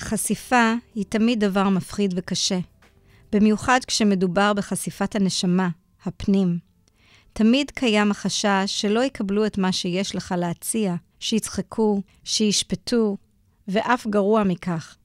חשיפה היא תמיד דבר מפחיד וקשה, במיוחד כשמדובר בחשיפת הנשמה, הפנים. תמיד קיים החשש שלא יקבלו את מה שיש לך להציע, שיצחקו, שישפטו, ואף גרוע מכך,